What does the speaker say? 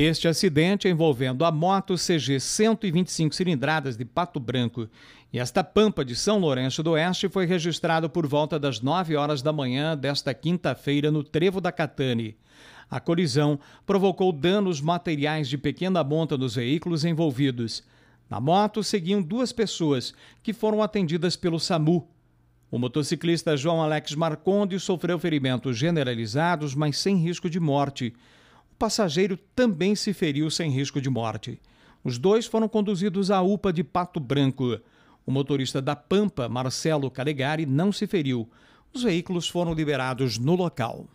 Este acidente envolvendo a moto CG 125 cilindradas de Pato Branco e esta pampa de São Lourenço do Oeste foi registrado por volta das 9 horas da manhã desta quinta-feira no Trevo da Catane. A colisão provocou danos materiais de pequena monta nos veículos envolvidos. Na moto seguiam duas pessoas que foram atendidas pelo SAMU. O motociclista João Alex Marcondes sofreu ferimentos generalizados, mas sem risco de morte passageiro também se feriu sem risco de morte. Os dois foram conduzidos à UPA de Pato Branco. O motorista da Pampa, Marcelo Calegari, não se feriu. Os veículos foram liberados no local.